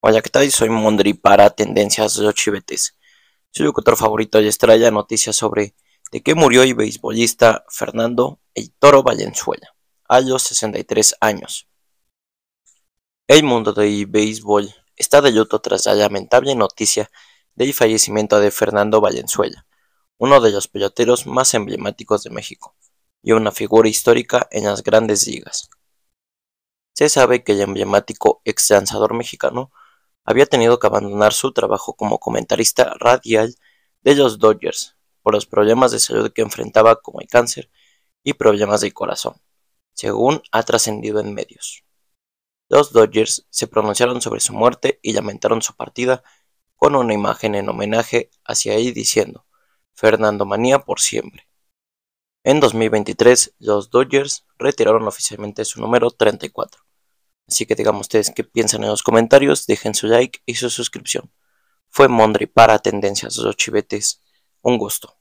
Hola, ¿qué tal? Soy Mondri para Tendencias de Chivetes. Soy locutor favorito y estrella noticias sobre de qué murió el beisbolista Fernando El Toro Valenzuela a los 63 años. El mundo del béisbol está de luto tras la lamentable noticia del fallecimiento de Fernando Valenzuela, uno de los peloteros más emblemáticos de México y una figura histórica en las grandes ligas. Se sabe que el emblemático ex lanzador mexicano había tenido que abandonar su trabajo como comentarista radial de los Dodgers por los problemas de salud que enfrentaba como el cáncer y problemas del corazón, según ha trascendido en medios. Los Dodgers se pronunciaron sobre su muerte y lamentaron su partida con una imagen en homenaje hacia él diciendo, Fernando Manía por siempre. En 2023, los Dodgers retiraron oficialmente su número 34. Así que digamos ustedes qué piensan en los comentarios, dejen su like y su suscripción. Fue Mondri para Tendencias Los Chivetes. Un gusto.